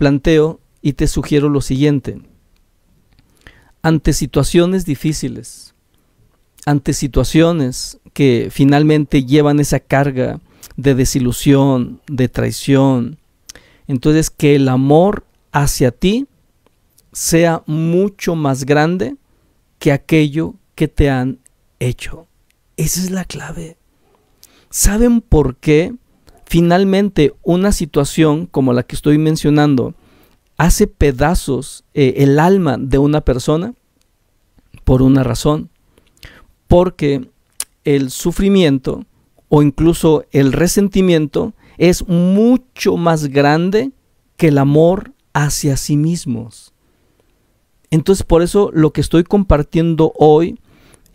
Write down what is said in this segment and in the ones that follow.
planteo y te sugiero lo siguiente. Ante situaciones difíciles, ante situaciones que finalmente llevan esa carga de desilusión, de traición, entonces que el amor hacia ti sea mucho más grande que aquello que te han hecho. Esa es la clave. ¿Saben por qué Finalmente, una situación como la que estoy mencionando hace pedazos eh, el alma de una persona por una razón, porque el sufrimiento o incluso el resentimiento es mucho más grande que el amor hacia sí mismos. Entonces por eso lo que estoy compartiendo hoy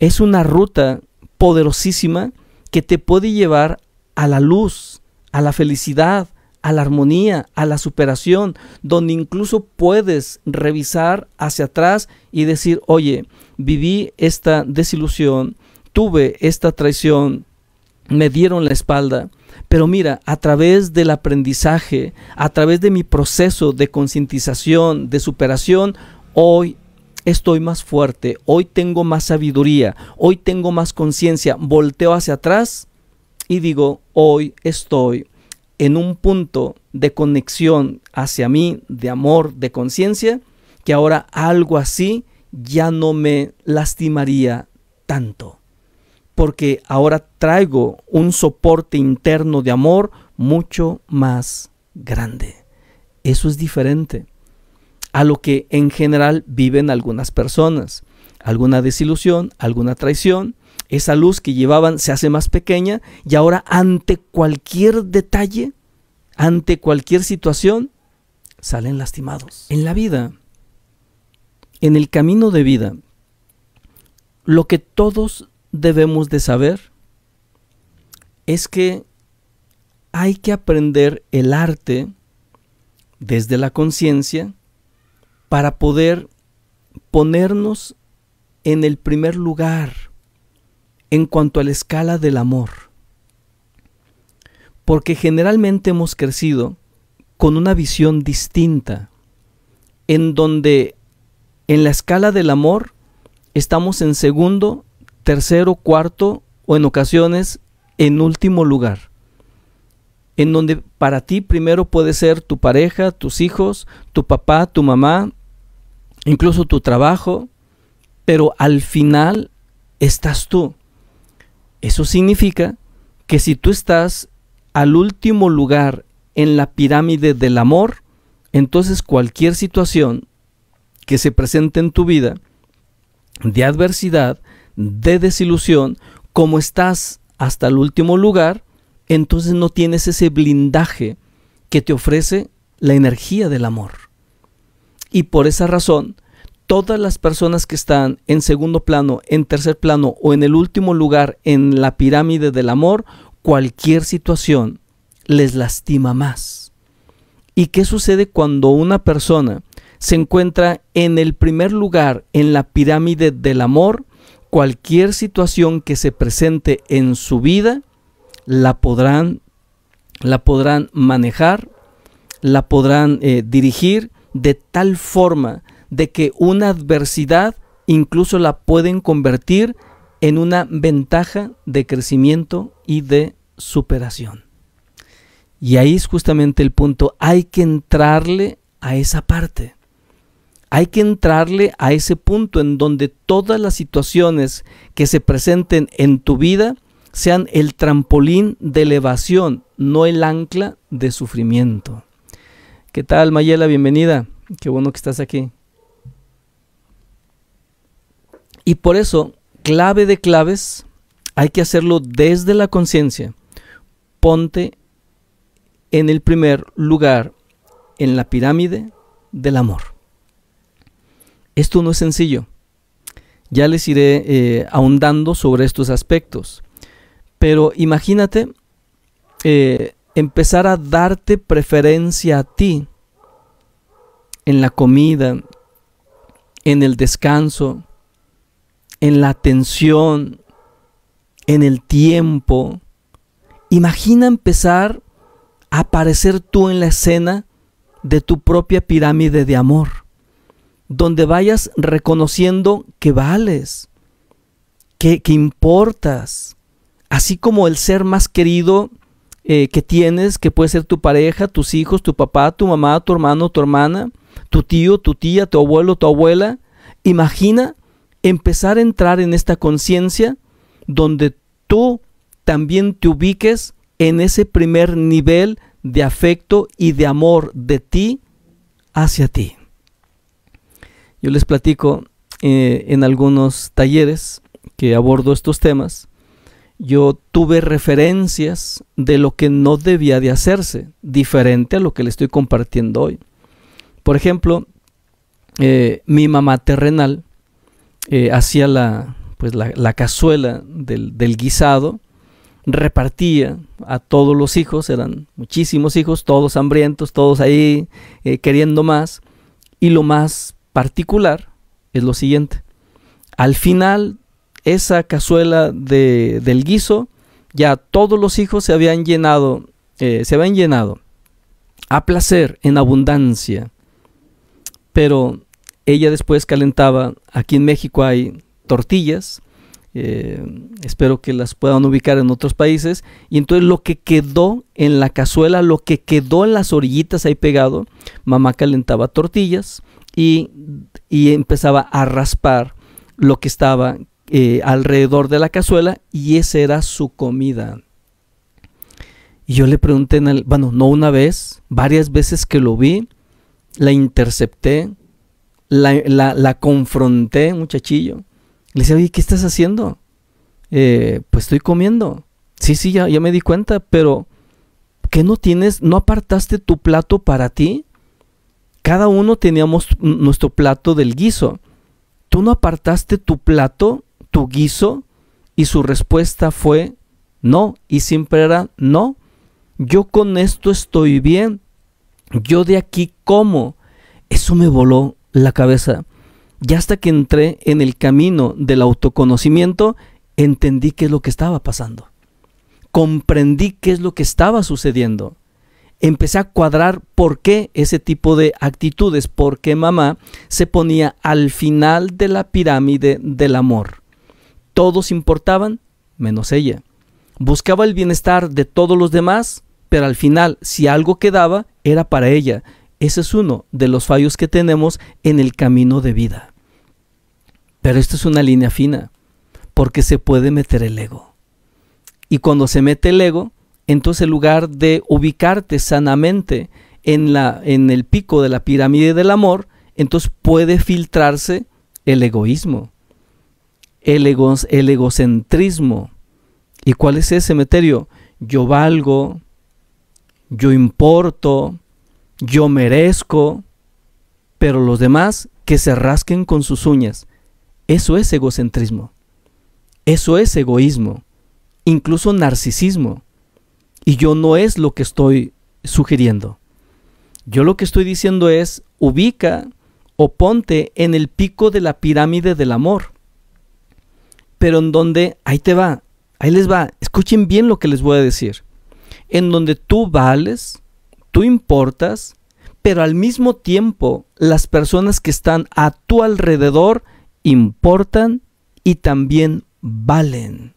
es una ruta poderosísima que te puede llevar a la luz, a la felicidad, a la armonía, a la superación, donde incluso puedes revisar hacia atrás y decir, oye, viví esta desilusión, tuve esta traición, me dieron la espalda. Pero mira, a través del aprendizaje, a través de mi proceso de concientización, de superación, hoy estoy más fuerte, hoy tengo más sabiduría, hoy tengo más conciencia, volteo hacia atrás y digo, hoy estoy en un punto de conexión hacia mí, de amor, de conciencia, que ahora algo así ya no me lastimaría tanto. Porque ahora traigo un soporte interno de amor mucho más grande. Eso es diferente a lo que en general viven algunas personas. Alguna desilusión, alguna traición, esa luz que llevaban se hace más pequeña y ahora ante cualquier detalle, ante cualquier situación, salen lastimados. En la vida, en el camino de vida, lo que todos debemos de saber es que hay que aprender el arte desde la conciencia para poder ponernos en el primer lugar en cuanto a la escala del amor. Porque generalmente hemos crecido con una visión distinta, en donde en la escala del amor estamos en segundo, tercero, cuarto o en ocasiones en último lugar. En donde para ti primero puede ser tu pareja, tus hijos, tu papá, tu mamá, incluso tu trabajo, pero al final estás tú. Eso significa que si tú estás al último lugar en la pirámide del amor, entonces cualquier situación que se presente en tu vida de adversidad, de desilusión, como estás hasta el último lugar, entonces no tienes ese blindaje que te ofrece la energía del amor. Y por esa razón, todas las personas que están en segundo plano, en tercer plano o en el último lugar en la pirámide del amor, cualquier situación les lastima más. ¿Y qué sucede cuando una persona se encuentra en el primer lugar en la pirámide del amor? Cualquier situación que se presente en su vida la podrán, la podrán manejar, la podrán eh, dirigir de tal forma de que una adversidad incluso la pueden convertir en una ventaja de crecimiento y de superación. Y ahí es justamente el punto, hay que entrarle a esa parte. Hay que entrarle a ese punto en donde todas las situaciones que se presenten en tu vida sean el trampolín de elevación, no el ancla de sufrimiento. ¿Qué tal, Mayela? Bienvenida. Qué bueno que estás aquí. Y por eso, clave de claves, hay que hacerlo desde la conciencia. Ponte en el primer lugar en la pirámide del amor. Esto no es sencillo. Ya les iré eh, ahondando sobre estos aspectos. Pero imagínate eh, empezar a darte preferencia a ti en la comida, en el descanso, en la atención, en el tiempo. Imagina empezar a aparecer tú en la escena de tu propia pirámide de amor, donde vayas reconociendo que vales, que, importas, así como el ser más querido eh, que tienes, que puede ser tu pareja, tus hijos, tu papá, tu mamá, tu hermano, tu hermana, tu tío, tu tía, tu abuelo, tu abuela. Imagina empezar a entrar en esta conciencia donde tú también te ubiques en ese primer nivel de afecto y de amor de ti hacia ti. Yo les platico eh, en algunos talleres que abordo estos temas, yo tuve referencias de lo que no debía de hacerse, diferente a lo que le estoy compartiendo hoy. Por ejemplo, eh, mi mamá terrenal eh, hacía la, pues la, cazuela del, guisado, repartía a todos los hijos, eran muchísimos hijos, todos hambrientos, todos ahí eh, queriendo más, y lo más particular es lo siguiente, al final esa cazuela del guiso, ya todos los hijos se habían llenado, eh, se habían llenado a placer, en abundancia, pero ella después calentaba, aquí en México hay tortillas, eh, espero que las puedan ubicar en otros países, y entonces lo que quedó en la cazuela, lo que quedó en las orillitas ahí pegado, mamá calentaba tortillas y, empezaba a raspar lo que estaba eh, alrededor de la cazuela y esa era su comida. Y yo le pregunté, en el, bueno, no una vez, varias veces que lo vi, la intercepté la, confronté, muchachillo. Le decía, oye, ¿qué estás haciendo? Eh, pues estoy comiendo. Sí, sí, ya, ya me di cuenta, pero ¿qué no tienes? ¿No apartaste tu plato para ti? Cada uno teníamos nuestro plato del guiso. ¿Tú no apartaste tu plato, tu guiso? Y su respuesta fue no, y siempre era no. Yo con esto estoy bien. Yo de aquí como. Eso me voló la cabeza. Ya hasta que entré en el camino del autoconocimiento, entendí qué es lo que estaba pasando. Comprendí qué es lo que estaba sucediendo. Empecé a cuadrar por qué ese tipo de actitudes, por qué mamá se ponía al final de la pirámide del amor. Todos importaban menos ella. Buscaba el bienestar de todos los demás, pero al final, si algo quedaba, era para ella ese es uno de los fallos que tenemos en el camino de vida. Pero esto es una línea fina, porque se puede meter el ego. Y cuando se mete el ego, entonces en lugar de ubicarte sanamente en, la, en el pico de la pirámide del amor, entonces puede filtrarse el egoísmo, el, el egocentrismo. ¿Y cuál es ese meterio? Yo valgo, yo importo, yo merezco, pero los demás que se rasquen con sus uñas. Eso es egocentrismo. Eso es egoísmo, incluso narcisismo. Y yo no es lo que estoy sugiriendo. Yo lo que estoy diciendo es, ubica o ponte en el pico de la pirámide del amor. Pero en donde, ahí te va, ahí les va, escuchen bien lo que les voy a decir. En donde tú vales, tú importas, pero al mismo tiempo las personas que están a tu alrededor importan y también valen.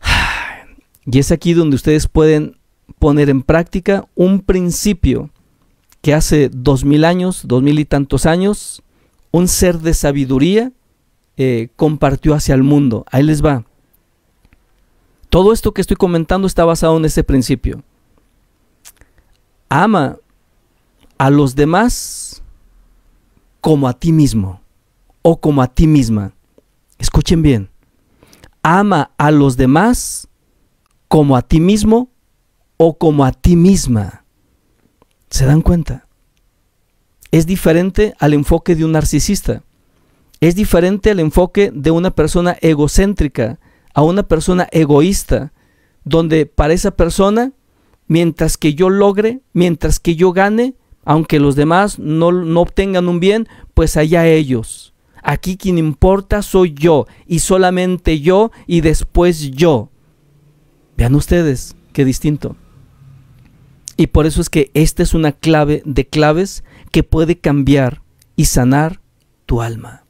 Y es aquí donde ustedes pueden poner en práctica un principio que hace dos mil años, dos mil y tantos años, un ser de sabiduría eh, compartió hacia el mundo. Ahí les va. Todo esto que estoy comentando está basado en ese principio ama a los demás como a ti mismo o como a ti misma. Escuchen bien. Ama a los demás como a ti mismo o como a ti misma. ¿Se dan cuenta? Es diferente al enfoque de un narcisista. Es diferente al enfoque de una persona egocéntrica a una persona egoísta, donde para esa persona mientras que yo logre, mientras que yo gane, aunque los demás no, no obtengan un bien, pues allá ellos. Aquí quien importa soy yo y solamente yo y después yo. Vean ustedes, qué distinto. Y por eso es que esta es una clave de claves que puede cambiar y sanar tu alma.